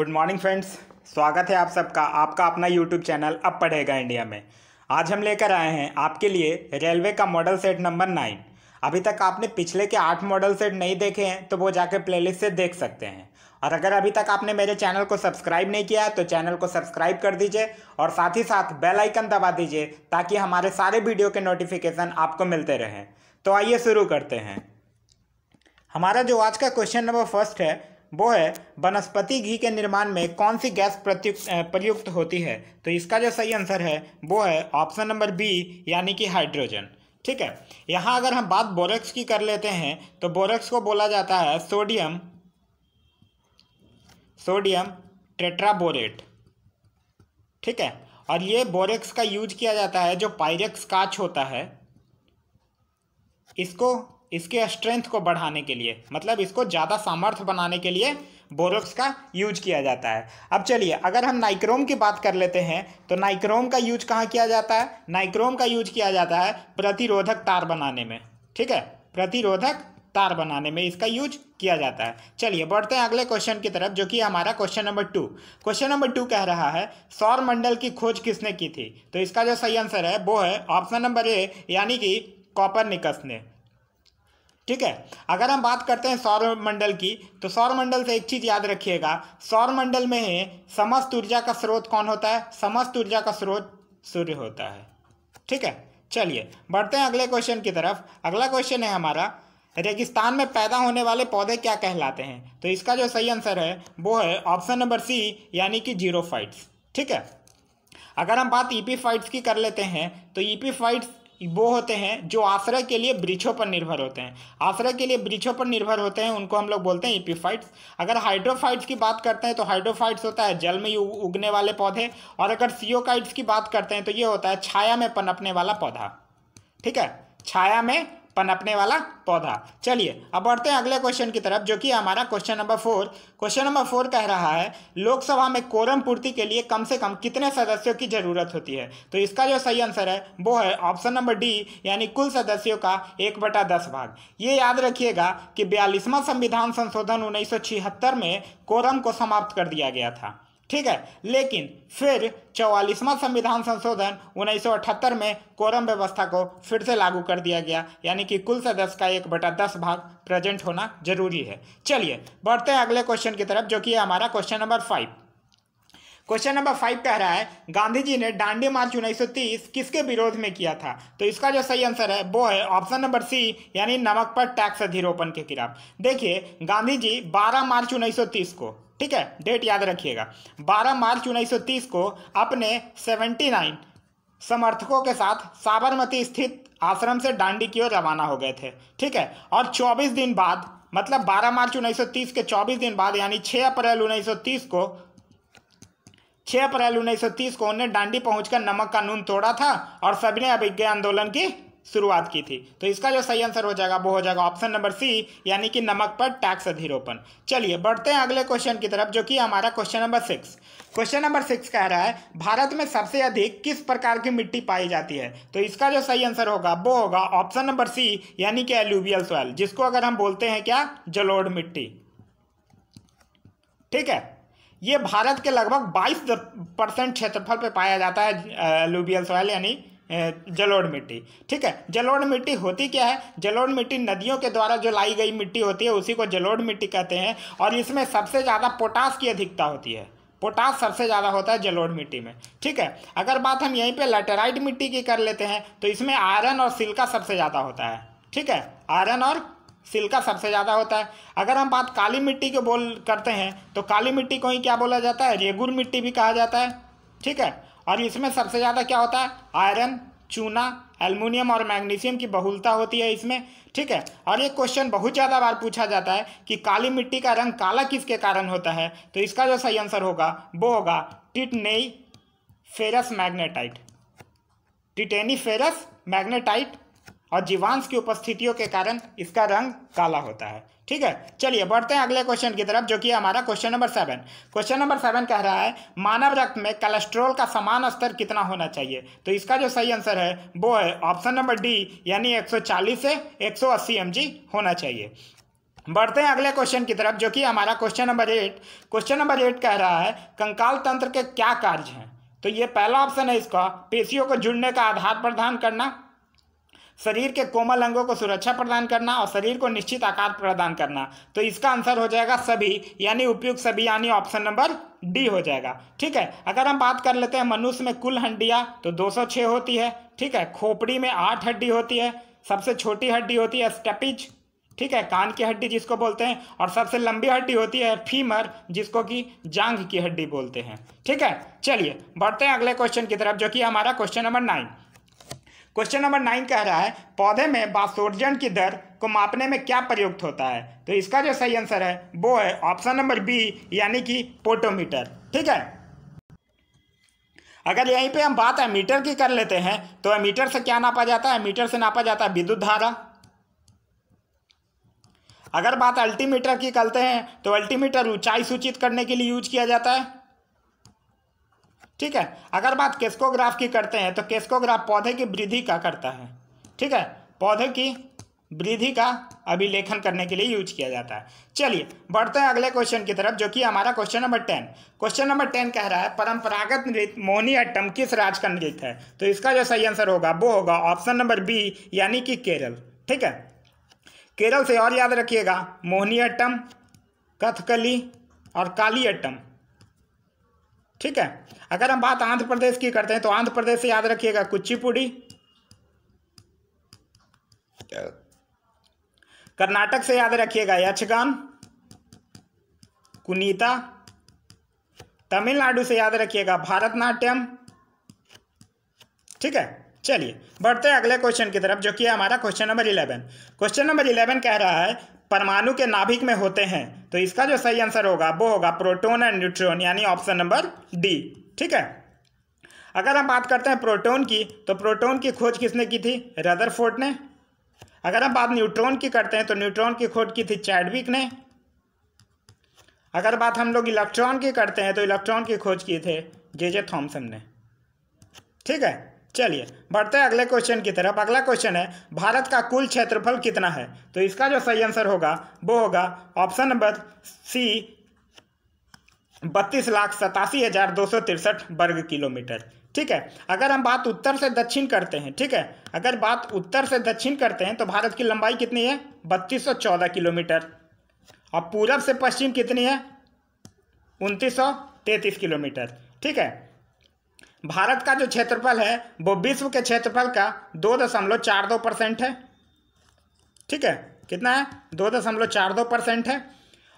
good morning friends स्वागत है आप सबका आपका अपना यूट्यूब चैनल अब पढ़ेगा इंडिया में आज हम लेकर आए हैं आपके लिए रेलवे का मॉडल सेट नंबर नाइन अभी तक आपने पिछले के आठ मॉडल सेट नहीं देखे हैं तो वो जाकर प्लेलिस्ट से देख सकते हैं और अगर अभी तक आपने मेरे चैनल को सब्सक्राइब नहीं किया है तो चैनल को सब्सक्राइब कर दीजिए और साथ ही साथ बेल आइकन दबा दीजिए ताकि हमारे सारे वीडियो के नोटिफिकेशन आपको मिलते रहें तो आइए शुरू करते हैं हमारा जो आज का क्वेश्चन नंबर फर्स्ट है वो है वनस्पति घी के निर्माण में कौन सी गैस प्रयुक्त होती है तो इसका जो सही आंसर है वो है ऑप्शन नंबर बी यानी कि हाइड्रोजन ठीक है यहाँ अगर हम बात बोरेक्स की कर लेते हैं तो बोरेक्स को बोला जाता है सोडियम सोडियम ट्रेट्राबोरेट ठीक है और ये बोरेक्स का यूज किया जाता है जो पायरेक्स काच होता है इसको इसके स्ट्रेंथ को बढ़ाने के लिए मतलब इसको ज़्यादा सामर्थ्य बनाने के लिए बोरोक्स का यूज किया जाता है अब चलिए अगर हम नाइक्रोम की बात कर लेते हैं तो नाइक्रोम का यूज कहाँ किया जाता है नाइक्रोम का यूज किया जाता है प्रतिरोधक तार बनाने में ठीक है प्रतिरोधक तार बनाने में इसका यूज किया जाता है चलिए बढ़ते हैं अगले क्वेश्चन की तरफ जो कि हमारा question number two question number two कह रहा है सौर मंडल की खोज किसने की थी तो इसका जो सही आंसर है वो है ऑप्शन नंबर ए यानी कि कॉपर निकस ने ठीक है अगर हम बात करते हैं सौर मंडल की तो सौर मंडल से एक चीज़ याद रखिएगा सौर मंडल में है समस्त ऊर्जा का स्रोत कौन होता है समस्त ऊर्जा का स्रोत सूर्य होता है ठीक है चलिए बढ़ते हैं अगले क्वेश्चन की तरफ अगला क्वेश्चन है हमारा रेगिस्तान में पैदा होने वाले पौधे क्या कहलाते हैं तो इसका जो सही आंसर है वो है ऑप्शन नंबर सी यानी कि जीरो फाइट्स ठीक है अगर हम बात ईपी e फाइट्स की कर लेते हैं तो ईपी e फाइट्स वो होते हैं जो आश्रय के लिए वृक्षों पर निर्भर होते हैं आश्रय के लिए वृक्षों पर निर्भर होते हैं उनको हम लोग बोलते हैं इपिफाइट्स अगर हाइड्रोफाइट्स की बात करते हैं तो हाइड्रोफाइट्स होता है जल में उगने वाले पौधे और अगर सियोकाइट्स की बात करते हैं तो ये होता है छाया में पनपने वाला पौधा ठीक है छाया में पनपने वाला पौधा चलिए अब बढ़ते हैं अगले क्वेश्चन की तरफ जो कि हमारा question number four question number four कह रहा है लोकसभा में कोरम पूर्ति के लिए कम से कम कितने सदस्यों की जरूरत होती है तो इसका जो सही आंसर है वो है ऑप्शन नंबर डी यानी कुल सदस्यों का एक बटा दस भाग ये याद रखिएगा कि बयालीसवां संविधान संशोधन उन्नीस में कोरम को समाप्त कर दिया गया था ठीक है लेकिन फिर चौवालीसवां संविधान संशोधन 1978 में कोरम व्यवस्था को फिर से लागू कर दिया गया यानी कि कुल सदस्य का एक बटा दस भाग प्रेजेंट होना जरूरी है चलिए बढ़ते हैं अगले क्वेश्चन की तरफ जो कि हमारा question number five question number five कह रहा है गांधी जी ने डांडी मार्च 1930 किसके विरोध में किया था तो इसका जो सही आंसर है वो है ऑप्शन नंबर सी यानी नमक पर टैक्स अधिरोपण के खिलाफ देखिए गांधी जी 12 मार्च 1930 को ठीक है डेट याद रखिएगा 12 मार्च 1930 को अपने 79 समर्थकों के साथ साबरमती स्थित आश्रम से डांडी की ओर रवाना हो गए थे ठीक है और 24 दिन बाद मतलब 12 मार्च 1930 के 24 दिन बाद यानी 6 अप्रैल 1930 को 6 अप्रैल 1930 को उन्हें डांडी पहुंचकर नमक का नून तोड़ा था और सभी ने अभिज्ञा आंदोलन की शुरुआत की थी तो इसका जो सही आंसर हो जाएगा वो हो जाएगा ऑप्शन नंबर सी यानी कि नमक पर टैक्स अधिरोपण चलिए बढ़ते हैं अगले क्वेश्चन की तरफ जो कि हमारा question number six question number six कह रहा है भारत में सबसे अधिक किस प्रकार की मिट्टी पाई जाती है तो इसका जो सही आंसर होगा वो होगा ऑप्शन नंबर सी यानी कि एल्यूबियल सॉयल जिसको अगर हम बोलते हैं क्या जलोड़ मिट्टी ठीक है ये भारत के लगभग 22 परसेंट क्षेत्रफल पे पाया जाता है एल्यूबियल सॉयल यानी जलोढ़ मिट्टी ठीक है जलोढ़ मिट्टी होती क्या है जलोढ़ मिट्टी नदियों के द्वारा जो लाई गई मिट्टी होती है उसी को जलोढ़ मिट्टी कहते हैं और इसमें सबसे ज़्यादा पोटास की अधिकता होती है पोटास सबसे ज़्यादा होता है जलोढ़ मिट्टी में ठीक है अगर बात हम यहीं पे लेटेराइट मिट्टी की कर लेते हैं तो इसमें आयरन और सिल्का सबसे ज़्यादा होता है ठीक है आयरन और सिल्का सबसे ज़्यादा होता है अगर हम बात काली मिट्टी के बोल करते हैं तो काली मिट्टी को ही क्या बोला जाता है रेगुर मिट्टी भी कहा जाता है ठीक है और इसमें सबसे ज़्यादा क्या होता है आयरन चूना एल्युमिनियम और मैग्नीशियम की बहुलता होती है इसमें ठीक है और ये क्वेश्चन बहुत ज़्यादा बार पूछा जाता है कि काली मिट्टी का रंग काला किसके कारण होता है तो इसका जो सही आंसर होगा वो होगा titaniferous magnetite titaniferous magnetite और जीवांश की उपस्थितियों के कारण इसका रंग काला होता है ठीक है चलिए बढ़ते हैं अगले क्वेश्चन की तरफ जो कि हमारा question number seven question number seven कह रहा है मानव रक्त में कलेस्ट्रोल का समान स्तर कितना होना चाहिए तो इसका जो सही आंसर है वो है ऑप्शन नंबर डी यानी 140 से 180 सौ होना चाहिए बढ़ते हैं अगले क्वेश्चन की तरफ जो कि हमारा question number eight question number eight कह रहा है कंकाल तंत्र के क्या कार्य हैं तो ये पहला ऑप्शन है इसका पेशियों को जुड़ने का आधार प्रदान करना शरीर के कोमल अंगों को सुरक्षा प्रदान करना और शरीर को निश्चित आकार प्रदान करना तो इसका आंसर हो जाएगा सभी यानी उपयुक्त सभी यानी ऑप्शन नंबर डी हो जाएगा ठीक है अगर हम बात कर लेते हैं मनुष्य में कुल हड्डियाँ तो 206 होती है ठीक है खोपड़ी में आठ हड्डी होती है सबसे छोटी हड्डी होती है स्टेपिज ठीक है कान की हड्डी जिसको बोलते हैं और सबसे लंबी हड्डी होती है फीमर जिसको कि जांघ की हड्डी बोलते हैं ठीक है चलिए बढ़ते हैं अगले क्वेश्चन की तरफ जो कि हमारा question number nine question number nine कह रहा है पौधे में बासोर्जन की दर को मापने में क्या प्रयुक्त होता है तो इसका जो सही आंसर है वो है ऑप्शन नंबर बी यानी कि पोटोमीटर ठीक है अगर यहीं पे हम बात एमीटर की कर लेते हैं तो एमीटर से क्या नापा जाता है एमीटर से नापा जाता है विद्युत धारा अगर बात अल्टीमीटर की करते हैं तो अल्टीमीटर ऊंचाई सूचित करने के लिए यूज किया जाता है ठीक है अगर बात केस्कोग्राफ की करते हैं तो केस्कोग्राफ पौधे की वृद्धि का करता है ठीक है पौधे की वृद्धि का अभिलेखन करने के लिए यूज किया जाता है चलिए बढ़ते हैं अगले क्वेश्चन की तरफ जो कि हमारा question number ten question number ten कह रहा है परंपरागत नृत्य मोहनी अट्टम किस राज्य का नृत्य है तो इसका जो सही आंसर होगा वो होगा ऑप्शन नंबर बी यानी कि केरल ठीक है केरल से और याद रखिएगा मोहनी अट्टम कथकली और काली अट्टम ठीक है अगर हम बात आंध्र प्रदेश की करते हैं तो आंध्र प्रदेश से याद रखिएगा कुचिपुड़ी कर्नाटक से याद रखिएगा यक्षगान कुनीता तमिलनाडु से याद रखिएगा भारतनाट्यम ठीक है चलिए बढ़ते हैं अगले क्वेश्चन की तरफ जो कि हमारा question number eleven question number eleven कह रहा है परमाणु के नाभिक में होते हैं तो इसका जो सही आंसर होगा वो होगा प्रोटोन एंड न्यूट्रॉन यानी ऑप्शन नंबर डी ठीक है अगर हम बात करते हैं प्रोटोन की तो प्रोटोन की खोज किसने की थी रदरफोर्ड ने अगर हम बात न्यूट्रॉन की करते हैं तो न्यूट्रॉन की खोज की थी चैडविक ने अगर बात हम लोग इलेक्ट्रॉन की करते हैं तो इलेक्ट्रॉन की खोज की थे जे जे थॉम्सन ने ठीक है चलिए बढ़ते हैं अगले क्वेश्चन की तरफ अगला क्वेश्चन है भारत का कुल क्षेत्रफल कितना है तो इसका जो सही आंसर होगा वो होगा ऑप्शन नंबर सी बत्तीस लाख सतासी हजार दो सौ तिरसठ वर्ग किलोमीटर ठीक है अगर हम बात उत्तर से दक्षिण करते हैं ठीक है अगर बात उत्तर से दक्षिण करते हैं तो भारत की लंबाई कितनी है बत्तीस सौ चौदह किलोमीटर और पूरब से पश्चिम कितनी है उनतीस सौ तैंतीस किलोमीटर ठीक है भारत का जो क्षेत्रफल है वो विश्व के क्षेत्रफल का दो दशमलव चार दो परसेंट है ठीक है कितना है दो दशमलव चार दो परसेंट है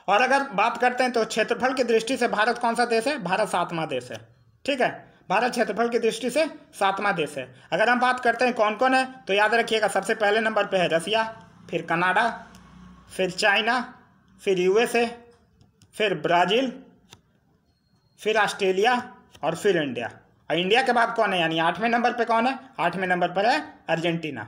और अगर बात करते हैं तो क्षेत्रफल की दृष्टि से भारत कौन सा देश है भारत सातवां देश है ठीक है भारत क्षेत्रफल की दृष्टि से सातवां देश है अगर हम बात करते हैं कौन कौन है तो याद रखिएगा सबसे पहले नंबर पर है रसिया फिर कनाडा फिर चाइना फिर यूएसए फिर ब्राज़ील फिर ऑस्ट्रेलिया और फिर इंडिया इंडिया के बाद कौन है यानी आठवें नंबर पे कौन है आठवें नंबर पर है अर्जेंटीना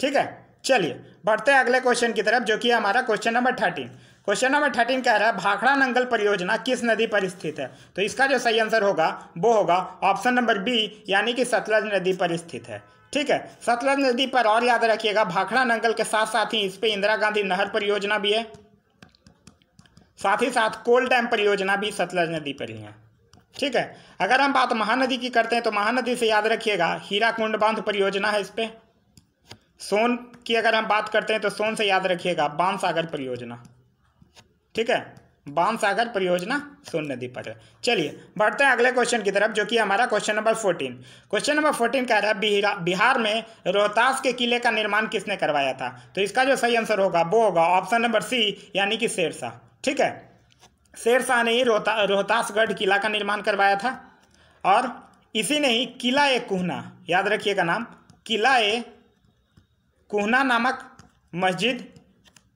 ठीक है चलिए बढ़ते हैं अगले क्वेश्चन की तरफ जो कि हमारा question number thirteen question number thirteen कह रहा है भाखड़ा नंगल परियोजना किस नदी पर स्थित है तो इसका जो सही आंसर होगा वो होगा ऑप्शन नंबर बी यानी कि सतलज नदी पर स्थित है ठीक है सतलज नदी पर और याद रखिएगा भाखड़ा नंगल के साथ साथ ही इस पर इंदिरा गांधी नहर परियोजना भी है साथ ही साथ कोल डैम परियोजना भी सतलज नदी पर ही है ठीक है अगर हम बात महानदी की करते हैं तो महानदी से याद रखिएगा हीरा कुंड बांध परियोजना है इस पर सोन की अगर हम बात करते हैं तो सोन से याद रखिएगा बाण सागर परियोजना ठीक है बाण सागर परियोजना सोन नदी पर है चलिए बढ़ते हैं अगले क्वेश्चन की तरफ जो कि हमारा question number fourteen question number fourteen कह रहा है बिहार में रोहतास के किले का निर्माण किसने करवाया था तो इसका जो सही आंसर होगा वो होगा ऑप्शन नंबर सी यानी कि शेरशाह ठीक है शेर शाह ने ही रोहता रोहतासगढ़ किला का निर्माण करवाया था और इसी ने ही किला ए कुहना याद रखिएगा नाम किला ए कुहना नामक मस्जिद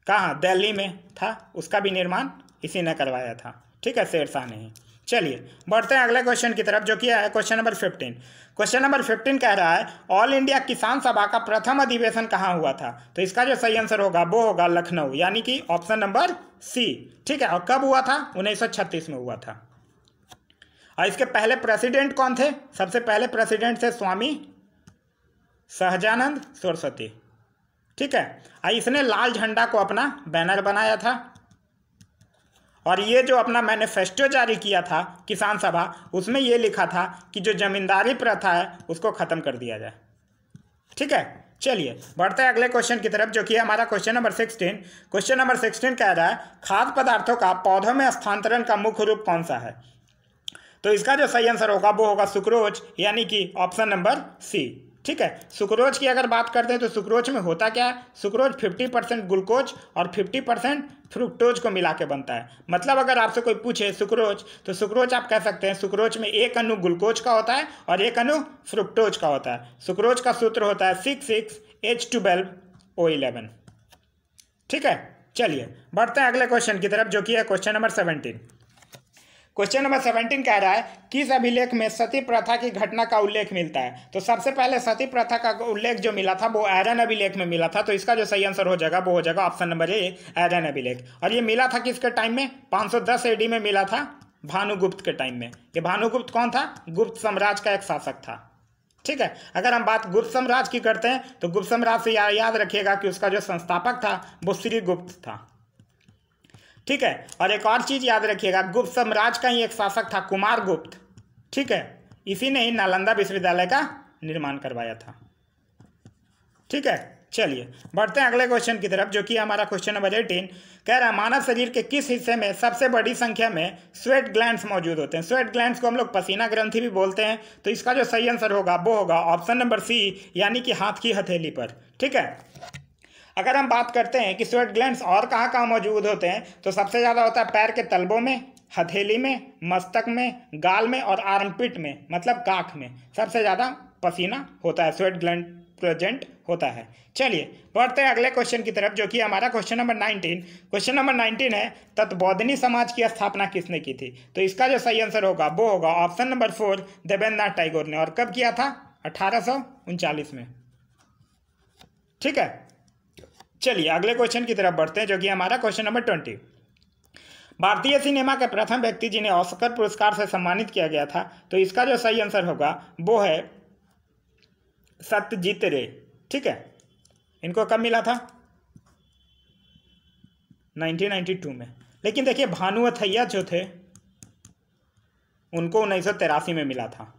कहाँ दिल्ली में था उसका भी निर्माण इसी ने करवाया था ठीक है शेर शाह ने ही चलिए बढ़ते हैं अगले क्वेश्चन की तरफ जो कि है question number fifteen question number fifteen कह रहा है ऑल इंडिया किसान सभा का प्रथम अधिवेशन कहाँ हुआ था तो इसका जो सही आंसर होगा वो होगा लखनऊ यानी कि ऑप्शन नंबर सी ठीक है और कब हुआ था उन्नीस में हुआ था और इसके पहले प्रेसिडेंट कौन थे सबसे पहले प्रेसिडेंट थे स्वामी सहजानंद सरस्वती ठीक है और इसने लाल झंडा को अपना बैनर बनाया था और ये जो अपना मैनिफेस्टो जारी किया था किसान सभा उसमें ये लिखा था कि जो जमींदारी प्रथा है उसको ख़त्म कर दिया जाए ठीक है चलिए बढ़ते हैं अगले क्वेश्चन की तरफ जो कि हमारा question number sixteen question number sixteen कह रहा है खाद्य पदार्थों का पौधों में स्थानांतरण का मुख्य रूप कौन सा है तो इसका जो सही आंसर होगा वो होगा सुक्रोच यानी कि ऑप्शन नंबर सी ठीक है सुक्रोज की अगर बात करते हैं तो सुक्रोज में होता क्या है सुक्रोज 50 परसेंट ग्लूकोज और 50 परसेंट फ्रुक्टोज को मिला के बनता है मतलब अगर आपसे कोई पूछे सुक्रोज तो सुक्रोज आप कह सकते हैं सुक्रोज में एक अनु ग्लूकोज का होता है और एक अनु फ्रुक्टोज का होता है सुक्रोज का सूत्र होता है six six H twelve O eleven ठीक है चलिए बढ़ते हैं अगले क्वेश्चन की तरफ जो कि है question number seventeen question number seventeen कह रहा है किस अभिलेख में सती प्रथा की घटना का उल्लेख मिलता है तो सबसे पहले सती प्रथा का उल्लेख जो मिला था वो आयरन अभिलेख में मिला था तो इसका जो सही आंसर हो जाएगा वो हो जाएगा ऑप्शन नंबर ए आयरन अभिलेख और ये मिला था किसके टाइम में 510 एडी में मिला था भानुगुप्त के टाइम में ये भानुगुप्त कौन था गुप्त साम्राज्य का एक शासक था ठीक है अगर हम बात गुप्त साम्राज्य की करते हैं तो गुप्त साम्राज्य से याद रखिएगा कि उसका जो संस्थापक था वो श्रीगुप्त था ठीक है और एक और चीज़ याद रखिएगा गुप्त साम्राज्य का ही एक शासक था कुमार गुप्त ठीक है इसी ने ही नालंदा विश्वविद्यालय का निर्माण करवाया था ठीक है चलिए बढ़ते हैं अगले क्वेश्चन की तरफ जो कि हमारा क्वेश्चन नंबर एटीन कह रहा है मानव शरीर के किस हिस्से में सबसे बड़ी संख्या में स्वेट ग्लैंड्स मौजूद होते हैं स्वेट ग्लैंड्स को हम लोग पसीना ग्रंथि भी बोलते हैं तो इसका जो सही आंसर होगा वो होगा ऑप्शन नंबर सी यानी कि हाथ की हथेली पर ठीक है अगर हम बात करते हैं कि स्वेट ग्लैंड और कहाँ कहाँ मौजूद होते हैं तो सबसे ज़्यादा होता है पैर के तलबों में हथेली में मस्तक में गाल में और आर्मपिट में मतलब काख में सबसे ज़्यादा पसीना होता है स्वेट ग्लैंड प्रेजेंट होता है चलिए बढ़ते हैं अगले क्वेश्चन की तरफ जो कि हमारा question number nineteen question number nineteen है तत्बोधनी समाज की स्थापना किसने की थी तो इसका जो सही आंसर होगा वो होगा option number four Devendra Nath Tagore ने और कब किया था अठारह में ठीक है चलिए अगले क्वेश्चन की तरफ बढ़ते हैं जो कि हमारा क्वेश्चन नंबर ट्वेंटी भारतीय सिनेमा के प्रथम व्यक्ति जिन्हें ऑस्कर पुरस्कार से सम्मानित किया गया था तो इसका जो सही आंसर होगा वो है सत्यजीत रे ठीक है इनको कब मिला था 1992 में लेकिन देखिए भानु अथैया जो थे उनको उन्नीस में मिला था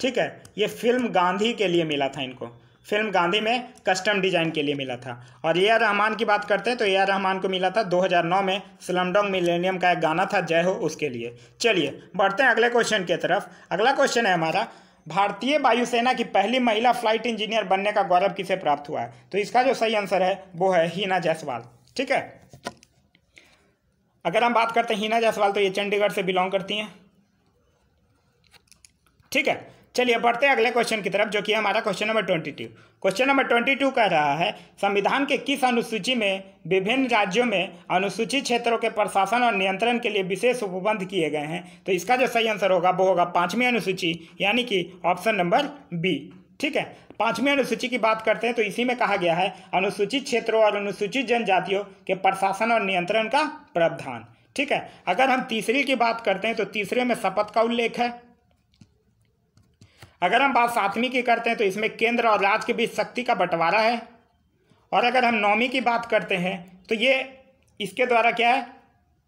ठीक है ये फिल्म गांधी के लिए मिला था इनको फिल्म गांधी में कस्टम डिजाइन के लिए मिला था और ए आर रहमान की बात करते हैं तो ए आर रहमान को मिला था 2009 में स्लमडोंग मिलेनियम का एक गाना था जय हो उसके लिए चलिए बढ़ते हैं अगले क्वेश्चन की तरफ अगला क्वेश्चन है हमारा भारतीय वायुसेना की पहली महिला फ्लाइट इंजीनियर बनने का गौरव किसे प्राप्त हुआ है तो इसका जो सही आंसर है वो है हीना जायसवाल ठीक है अगर हम बात करते हैं हीना जायसवाल तो ये चंडीगढ़ से बिलोंग करती हैं ठीक है चलिए बढ़ते हैं अगले क्वेश्चन की तरफ जो कि हमारा question number twenty two question number twenty two कह रहा है संविधान के किस अनुसूची में विभिन्न राज्यों में अनुसूचित क्षेत्रों के प्रशासन और नियंत्रण के लिए विशेष उपबंध किए गए हैं तो इसका जो सही आंसर होगा वो होगा पाँचवीं अनुसूची यानी कि ऑप्शन नंबर बी ठीक है पांचवी अनुसूची की बात करते हैं तो इसी में कहा गया है अनुसूचित क्षेत्रों और अनुसूचित जनजातियों के प्रशासन और नियंत्रण का प्रावधान ठीक है अगर हम तीसरी की बात करते हैं तो तीसरे में शपथ का उल्लेख है अगर हम बात सातवीं की करते हैं तो इसमें केंद्र और राज्य के बीच शक्ति का बंटवारा है और अगर हम नौवीं की बात करते हैं तो ये इसके द्वारा क्या है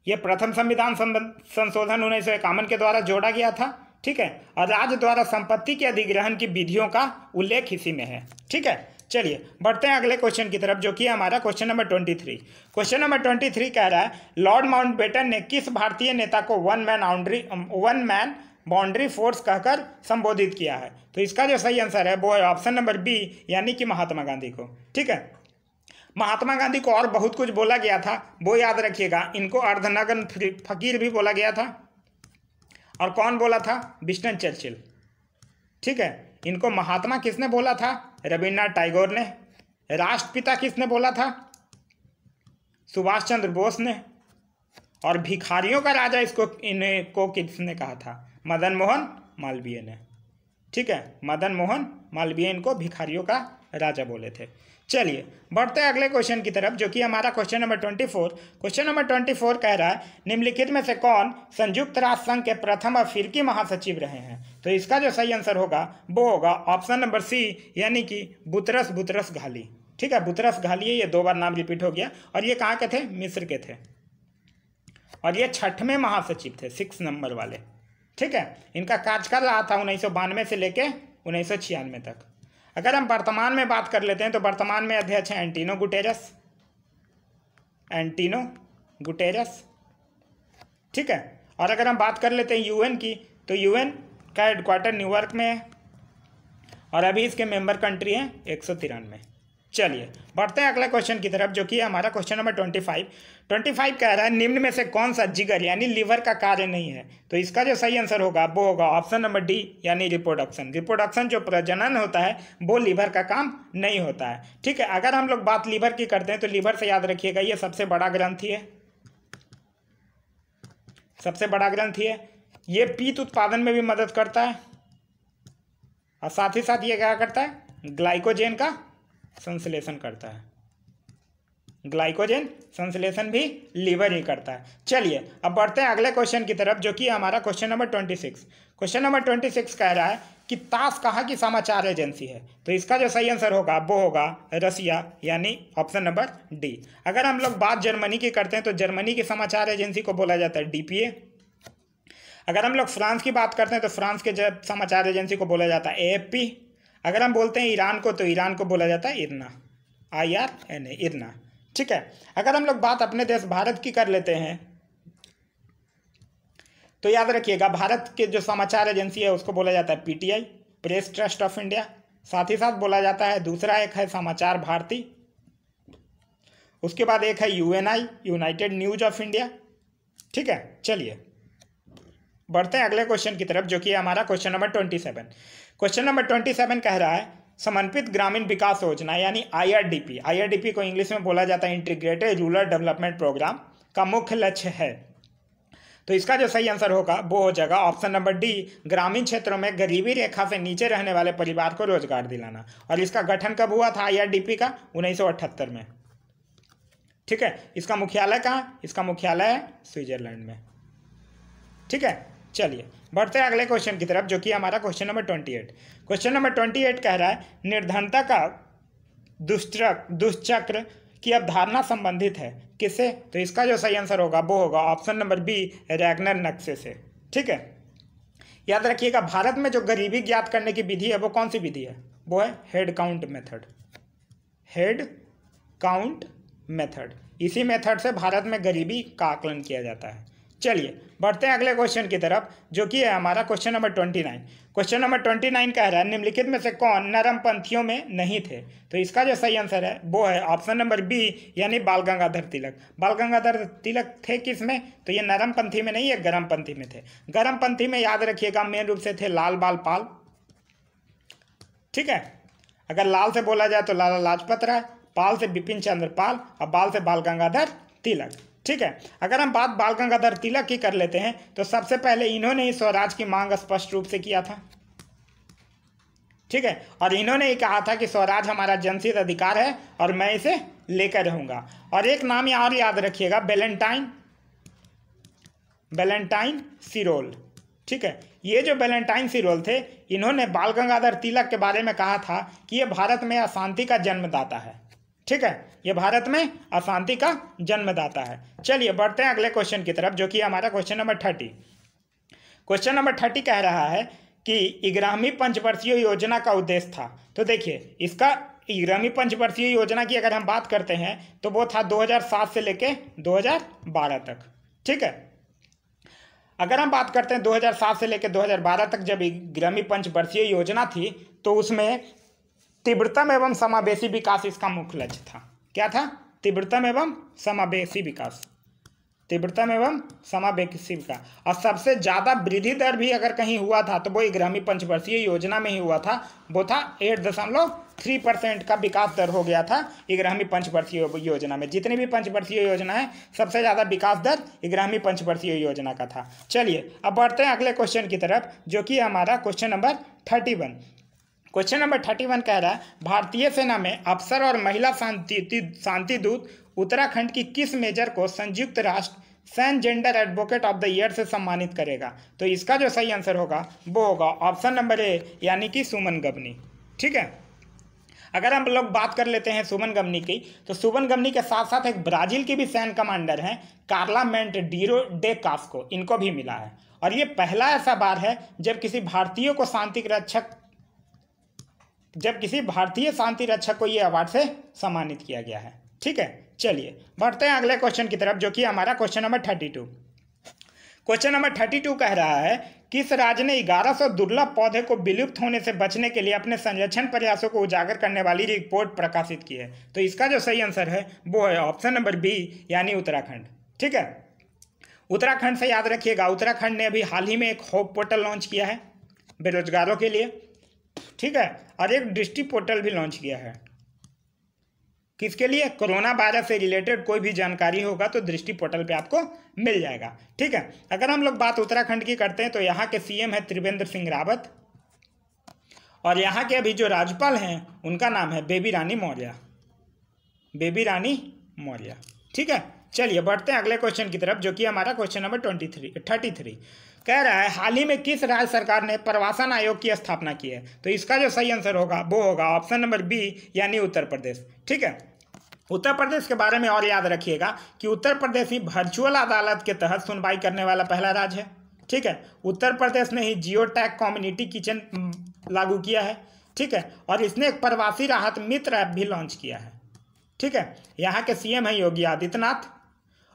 ये प्रथम संविधान संशोधन उन्नीस सौ के द्वारा जोड़ा गया था ठीक है और राज्य द्वारा संपत्ति के अधिग्रहण की विधियों का उल्लेख इसी में है ठीक है चलिए बढ़ते हैं अगले क्वेश्चन की तरफ जो कि हमारा question number twenty three question number twenty three कह रहा है लॉर्ड माउंटबेटन ने किस भारतीय नेता को one man boundary one man boundary force कहकर संबोधित किया है तो इसका जो सही आंसर है वो है ऑप्शन नंबर बी यानी कि महात्मा गांधी को ठीक है महात्मा गांधी को और बहुत कुछ बोला गया था वो याद रखिएगा इनको अर्धनगन फकीर भी बोला गया था और कौन बोला था बिस्टन चर्चिल ठीक है इनको महात्मा किसने बोला था रविन्द्रनाथ टाइगोर ने राष्ट्रपिता किसने बोला था सुभाष चंद्र बोस ने और भिखारियों का राजा इसको इनको किसने कहा था मदन मोहन मालवीय ने ठीक है मदन मोहन मालवीय इनको भिखारियों का राजा बोले थे चलिए बढ़ते हैं अगले क्वेश्चन की तरफ जो कि हमारा question number twenty four question number twenty four कह रहा है निम्नलिखित में से कौन संयुक्त राष्ट्र संघ के प्रथम अफ्रीकी महासचिव रहे हैं तो इसका जो सही आंसर होगा वो होगा ऑप्शन नंबर सी यानी कि बुतरस बुतरस घाली ठीक है बुतरस घाली ये दो बार नाम रिपीट हो गया और ये कहाँ के थे मिस्र के थे और ये छठवें महासचिव थे सिक्स नंबर वाले ठीक है इनका कार्यकाल रहा था उन्नीस से लेके उन्नीस तक अगर हम वर्तमान में बात कर लेते हैं तो वर्तमान में अध्यक्ष हैं एंटीनो गुटेरस एंटीनो गुटेरस ठीक है और अगर हम बात कर लेते हैं यूएन की तो यूएन का हेडक्वार्टर न्यूयॉर्क में है और अभी इसके मेंबर कंट्री हैं एक सौ तिरानवे चलिए बढ़ते हैं अगला क्वेश्चन की तरफ जो कि हमारा question number twenty five twenty five कह रहा है निम्न में से कौन सा जिगर यानी लीवर का कार्य नहीं है तो इसका जो सही आंसर होगा वो होगा ऑप्शन नंबर डी यानी रिप्रोडक्शन रिप्रोडक्शन जो प्रजनन होता है वो लीवर का काम नहीं होता है ठीक है अगर हम लोग बात लीवर की करते हैं तो लीवर से याद रखिएगा ये सबसे बड़ा ग्रंथ है सबसे बड़ा ग्रंथ है ये पीत उत्पादन में भी मदद करता है और साथ ही साथ ये क्या करता है ग्लाइकोजेन का संश्लेषण करता है ग्लाइकोजन संश्लेषण भी लीवर ही करता है चलिए अब बढ़ते हैं अगले क्वेश्चन की तरफ जो कि हमारा question number twenty six question number twenty six कह रहा है कि तास कहाँ की समाचार एजेंसी है तो इसका जो सही आंसर होगा वो होगा रसिया यानी ऑप्शन नंबर डी अगर हम लोग बात जर्मनी की करते हैं तो जर्मनी की समाचार एजेंसी को बोला जाता है डी अगर हम लोग फ्रांस की बात करते हैं तो फ्रांस के समाचार एजेंसी को बोला जाता है ए अगर हम बोलते हैं ईरान को तो ईरान को बोला जाता है इरना आई आर एन ए इरना ठीक है अगर हम लोग बात अपने देश भारत की कर लेते हैं तो याद रखिएगा भारत के जो समाचार एजेंसी है उसको बोला जाता है PTI press trust of India साथ ही साथ बोला जाता है दूसरा एक है समाचार भारती उसके बाद एक है UNI united news of India ठीक है चलिए बढ़ते हैं अगले क्वेश्चन की तरफ जो कि हमारा question number twenty seven question number twenty seven कह रहा है समर्पित ग्रामीण विकास योजना यानी आईआरडीपी आईआरडीपी को इंग्लिश में बोला जाता है इंटीग्रेटेड रूरल डेवलपमेंट प्रोग्राम का मुख्य लक्ष्य है तो इसका जो सही आंसर होगा वो हो जाएगा ऑप्शन नंबर डी ग्रामीण क्षेत्रों में गरीबी रेखा से नीचे रहने वाले परिवार को रोजगार दिलाना और इसका गठन कब हुआ था आई का उन्नीस में ठीक है इसका मुख्यालय कहाँ इसका मुख्यालय है स्विट्जरलैंड में ठीक है चलिए बढ़ते हैं अगले क्वेश्चन की तरफ जो कि हमारा question number twenty eight question number twenty eight कह रहा है निर्धनता का दुष्चक दुष्चक्र की अवधारणा संबंधित है किससे तो इसका जो सही आंसर होगा वो होगा ऑप्शन नंबर बी रैगनर नक्शे से ठीक है याद रखिएगा भारत में जो गरीबी ज्ञात करने की विधि है वो कौन सी विधि है वो है head count method head count method इसी मेथड से भारत में गरीबी का आकलन किया जाता है चलिए बढ़ते हैं अगले क्वेश्चन की तरफ जो कि है हमारा question number twenty nine question number twenty nine कह रहा है निम्नलिखित में से कौन नरम पंथियों में नहीं थे तो इसका जो सही आंसर है वो है ऑप्शन नंबर बी यानी बाल गंगाधर तिलक बाल गंगाधर तिलक थे किस में तो ये नरम पंथी में नहीं है गर्म पंथी में थे गर्म पंथी में याद रखिएगा मेन रूप से थे लाल बाल पाल ठीक है अगर लाल से बोला जाए तो लाला लाजपत राय पाल से बिपिन चंद्र पाल और बाल से बाल गंगाधर तिलक ठीक है अगर हम बात बाल गंगाधर तिलक की कर लेते हैं तो सबसे पहले इन्होंने ही स्वराज की मांग स्पष्ट रूप से किया था ठीक है और इन्होंने ही कहा था कि स्वराज हमारा जनसिद्ध अधिकार है और मैं इसे लेकर रहूंगा और एक नाम और याद रखिएगा बेलेंटाइन बेलेंटाइन सिरोल ठीक है ये जो बेलेंटाइन सिरोल थे इन्होंने बाल गंगाधर तिलक के बारे में कहा था कि ये भारत में अशांति का जन्मदाता है ठीक है ये भारत में अशांति का जन्मदाता है चलिए बढ़ते हैं अगले क्वेश्चन की तरफ जो कि हमारा question number thirty question number thirty कह रहा है कि इग्रामी पंचवर्षीय योजना का उद्देश्य था तो देखिए इसका इग्रामी पंचवर्षीय योजना की अगर हम बात करते हैं तो वो था 2007 से लेकर 2012 तक ठीक है अगर हम बात करते हैं 2007 से लेकर 2012 तक जब इग्रामी पंचवर्षीय योजना थी तो उसमें तीव्रतम एवं समावेशी विकास इसका मुख्य लक्ष्य था क्या था तीव्रतम एवं समावेशी विकास तीव्रतम एवं समावेशी विकास और सबसे ज़्यादा वृद्धि दर भी अगर कहीं हुआ था तो वो ग्रामीण पंचवर्षीय योजना में ही हुआ था वो था एट दशमलव थ्री परसेंट का विकास दर हो गया था इग्रामी पंचवर्षीय योजना में जितनी भी पंचवर्षीय योजना है सबसे ज़्यादा विकास दर इग्रामी पंचवर्षीय योजना का था चलिए अब बढ़ते हैं अगले क्वेश्चन की तरफ जो कि हमारा question number thirty one question number thirty one कह रहा है भारतीय सेना में अफसर और महिला शांति शांति दूत उत्तराखंड की किस मेजर को संयुक्त राष्ट्र सैन gender advocate of the year से सम्मानित करेगा तो इसका जो सही आंसर होगा वो होगा ऑप्शन नंबर ए यानी कि सुमन गबनी ठीक है अगर हम लोग बात कर लेते हैं सुमन गमनी की तो सुमन गमनी के साथ साथ एक ब्राजील की भी सैन्य कमांडर हैं कार्लामेंट डीरो डे कास्को इनको भी मिला है और ये पहला ऐसा बार है जब किसी भारतीय को शांति रक्षक जब किसी भारतीय शांति रक्षक को ये अवार्ड से सम्मानित किया गया है ठीक है चलिए बढ़ते हैं अगले क्वेश्चन की तरफ जो कि हमारा question number thirty two question number thirty two कह रहा है किस राज्य ने ग्यारह सौ दुर्लभ पौधे को विलुप्त होने से बचने के लिए अपने संरक्षण प्रयासों को उजागर करने वाली रिपोर्ट प्रकाशित की है तो इसका जो सही आंसर है वो है ऑप्शन नंबर बी यानी उत्तराखंड ठीक है उत्तराखंड से याद रखिएगा उत्तराखंड ने अभी हाल ही में एक होप पोर्टल लॉन्च किया है बेरोजगारों के लिए ठीक है और एक दृष्टि पोर्टल भी लॉन्च किया है किसके लिए कोरोना वायरस से रिलेटेड कोई भी जानकारी होगा तो दृष्टि पोर्टल पे आपको मिल जाएगा ठीक है अगर हम लोग बात उत्तराखंड की करते हैं तो यहाँ के सीएम है त्रिवेंद्र सिंह रावत और यहाँ के अभी जो राज्यपाल हैं उनका नाम है बेबी रानी मौर्य बेबी रानी मौर्य ठीक है चलिए बढ़ते हैं अगले क्वेश्चन की तरफ जो कि हमारा question number twenty three thirty three कह रहा है हाल ही में किस राज्य सरकार ने प्रवासन आयोग की स्थापना की है तो इसका जो सही आंसर होगा वो होगा ऑप्शन नंबर बी यानी उत्तर प्रदेश ठीक है उत्तर प्रदेश के बारे में और याद रखिएगा कि उत्तर प्रदेश ही वर्चुअल अदालत के तहत सुनवाई करने वाला पहला राज्य है ठीक है उत्तर प्रदेश ने ही जियो टैग कम्युनिटी किचन लागू किया है ठीक है और इसने एक प्रवासी राहत मित्र ऐप भी लॉन्च किया है ठीक है यहाँ के सीएम हैं योगी आदित्यनाथ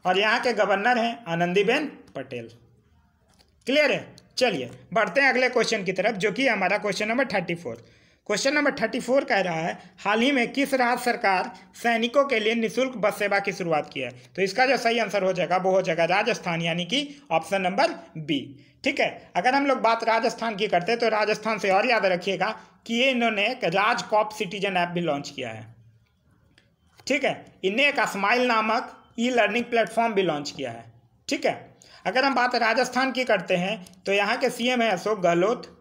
और यहाँ के गवर्नर हैं आनंदीबेन पटेल क्लियर है चलिए बढ़ते हैं अगले क्वेश्चन की तरफ जो कि हमारा question number thirty four question number thirty four कह रहा है हाल ही में किस राज्य सरकार सैनिकों के लिए निशुल्क बस सेवा की शुरुआत की है तो इसका जो सही आंसर हो जाएगा वो हो जाएगा राजस्थान यानी कि ऑप्शन नंबर बी ठीक है अगर हम लोग बात राजस्थान की करते हैं तो राजस्थान से और याद रखिएगा कि ये इन्होंने एक राज कॉप सिटीजन ऐप भी लॉन्च किया है ठीक है इन्हें एक स्माइल नामक ई लर्निंग प्लेटफॉर्म भी लॉन्च किया है ठीक है अगर हम बात राजस्थान की करते हैं तो यहाँ के सीएम है अशोक गहलोत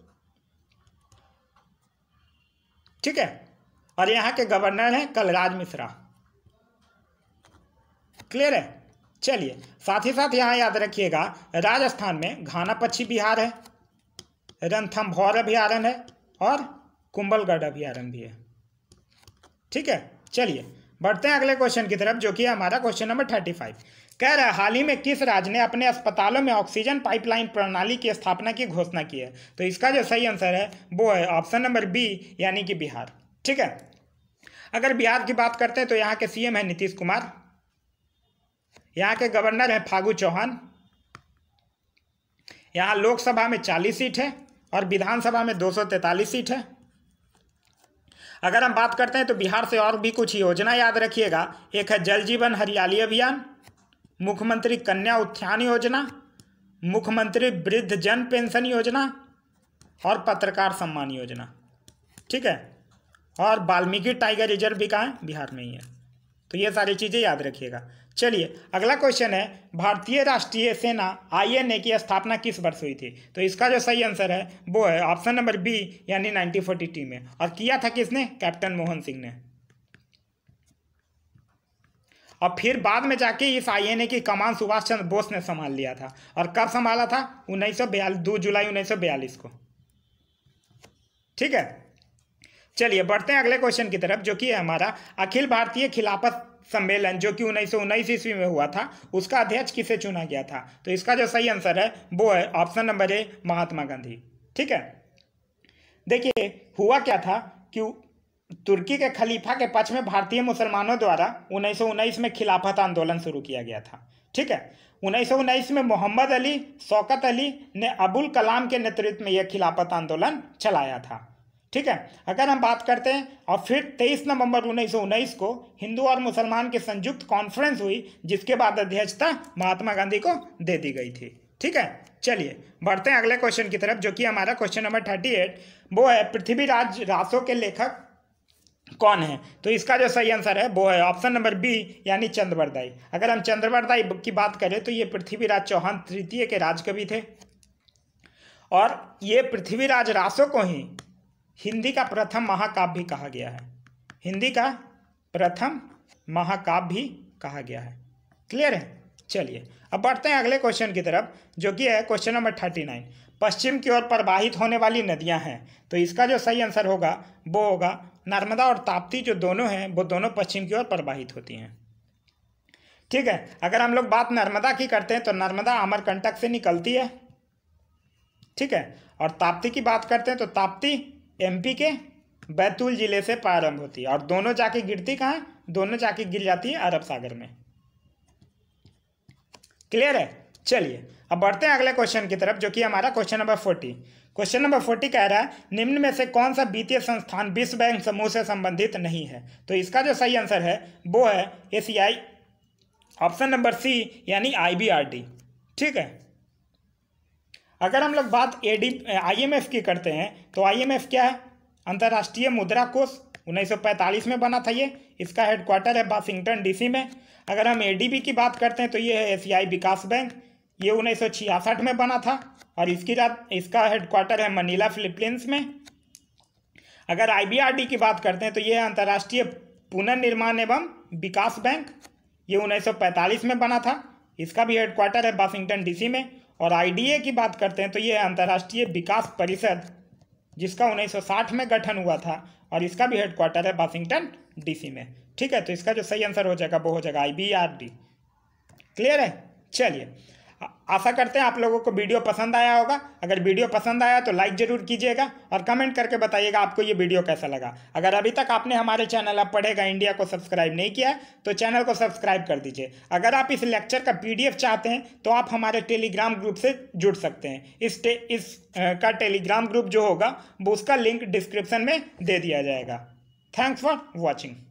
ठीक है और यहाँ के गवर्नर हैं कलराज मिश्रा क्लियर है चलिए साथ ही साथ यहाँ याद रखिएगा राजस्थान में घाना पक्षी बिहार है रंथम भौर अभ्यारण है और कुंभलगढ़ अभ्यारण भी है ठीक है चलिए बढ़ते हैं अगले क्वेश्चन की तरफ जो कि हमारा क्वेश्चन नंबर थर्टी फाइव कह रहा हाल ही में किस राज्य ने अपने अस्पतालों में ऑक्सीजन पाइपलाइन प्रणाली की स्थापना की घोषणा की है तो इसका जो सही आंसर है वो है ऑप्शन नंबर बी यानी कि बिहार ठीक है अगर बिहार की बात करते हैं तो यहाँ के सीएम है नीतीश कुमार यहाँ के गवर्नर हैं फागू चौहान यहाँ लोकसभा में चालीस सीट है और विधानसभा में दो सीट है अगर हम बात करते हैं तो बिहार से और भी कुछ योजना याद रखिएगा एक है जल जीवन हरियाली अभियान मुख्यमंत्री कन्या उत्थान योजना मुख्यमंत्री वृद्ध जन पेंशन योजना और पत्रकार सम्मान योजना ठीक है और वाल्मीकि टाइगर रिजर्व भी कहाँ है बिहार में ही है तो ये सारी चीज़ें याद रखिएगा चलिए अगला क्वेश्चन है भारतीय राष्ट्रीय सेना आईएनए की स्थापना किस वर्ष हुई थी तो इसका जो सही आंसर है वो है ऑप्शन नंबर बी यानी 1942 में और किया था किसने कैप्टन मोहन सिंह ने और फिर बाद में जाके इस आईएनए की कमान सुभाष चंद्र बोस ने संभाल लिया था और कब संभाला था उन्नीस सौ दो जुलाई उन्नीस को ठीक है चलिए बढ़ते हैं अगले क्वेश्चन की तरफ जो कि है हमारा अखिल भारतीय खिलाफत सम्मेलन जो कि उन्नीस सौ उन्नीस ईस्वी में हुआ था उसका अध्यक्ष किसे चुना गया था तो इसका जो सही आंसर है वो है option number A Mahatma Gandhi ठीक है देखिए हुआ क्या था कि तुर्की के खलीफा के पक्ष में भारतीय मुसलमानों द्वारा उन्नीस में खिलाफत आंदोलन शुरू किया गया था ठीक है उन्नीस में मोहम्मद अली शौकत अली ने अबुल कलाम के नेतृत्व में यह खिलाफत आंदोलन चलाया था ठीक है अगर हम बात करते हैं और फिर 23 नवंबर उन्नीस को हिंदू और मुसलमान के संयुक्त कॉन्फ्रेंस हुई जिसके बाद अध्यक्षता महात्मा गांधी को दे दी गई थी ठीक है चलिए बढ़ते हैं अगले क्वेश्चन की तरफ जो कि हमारा क्वेश्चन नंबर थर्टी एट वो है पृथ्वीराज रासो के लेखक कौन है तो इसका जो सही आंसर है वो है ऑप्शन नंबर बी यानी चंद्रवरदाई अगर हम चंद्रवरदाई की बात करें तो ये पृथ्वीराज चौहान तृतीय के राजकवि थे और ये पृथ्वीराज रासो को ही हिंदी का प्रथम महाकाव्य भी कहा गया है हिंदी का प्रथम महाकाव्य भी कहा गया है क्लियर है चलिए अब बढ़ते हैं अगले क्वेश्चन की तरफ जो कि है क्वेश्चन नंबर थर्टी नाइन पश्चिम की ओर प्रवाहित होने वाली नदियां हैं तो इसका जो सही आंसर होगा वो होगा नर्मदा और ताप्ती जो दोनों हैं वो दोनों पश्चिम की ओर प्रवाहित होती हैं ठीक है अगर हम लोग बात नर्मदा की करते हैं तो नर्मदा अमरकंटक से निकलती है ठीक है और ताप्ती की बात करते हैं तो ताप्ती एमपी के बैतूल ज़िले से प्रारंभ होती है और दोनों जाके गिरती कहाँ दोनों जाके गिर जाती है अरब सागर में क्लियर है चलिए अब बढ़ते हैं अगले क्वेश्चन की तरफ जो कि हमारा question number forty question number forty कह रहा है निम्न में से कौन सा वित्तीय संस्थान विश्व बैंक समूह से संबंधित नहीं है तो इसका जो सही आंसर है वो है एसीआई ऑप्शन नंबर सी यानी आईबीआरडी ठीक है अगर हम लोग बात ए आईएमएफ की करते हैं तो आईएमएफ क्या है अंतर्राष्ट्रीय मुद्रा कोष 1945 में बना था ये इसका हेडक्वार्टर है वाशिंगटन डीसी में अगर हम एडीबी की बात करते हैं तो ये है एशियाई विकास बैंक ये उन्नीस में बना था और इसकी रात इसका हेडक्वार्टर है मनीला फिलिपींस में अगर आईबीआरडी की बात करते हैं तो ये अंतर्राष्ट्रीय पुनर्निर्माण एवं विकास बैंक ये 1945 में बना था इसका भी हेडक्वार्टर है वाशिंगटन डीसी में और आईडीए की बात करते हैं तो ये अंतर्राष्ट्रीय विकास परिषद जिसका 1960 में गठन हुआ था और इसका भी हेडक्वार्टर है वाशिंगटन डीसी में ठीक है तो इसका जो सही आंसर हो जाएगा वो हो जाएगा आई क्लियर है चलिए आशा करते हैं आप लोगों को वीडियो पसंद आया होगा अगर वीडियो पसंद आया तो लाइक ज़रूर कीजिएगा और कमेंट करके बताइएगा आपको ये वीडियो कैसा लगा अगर अभी तक आपने हमारे चैनल अब पढ़ेगा इंडिया को सब्सक्राइब नहीं किया है तो चैनल को सब्सक्राइब कर दीजिए अगर आप इस लेक्चर का पी चाहते हैं तो आप हमारे टेलीग्राम ग्रुप से जुड़ सकते हैं इस टे, इस का टेलीग्राम ग्रुप जो होगा वो उसका लिंक डिस्क्रिप्शन में दे दिया जाएगा थैंक्स फॉर वॉचिंग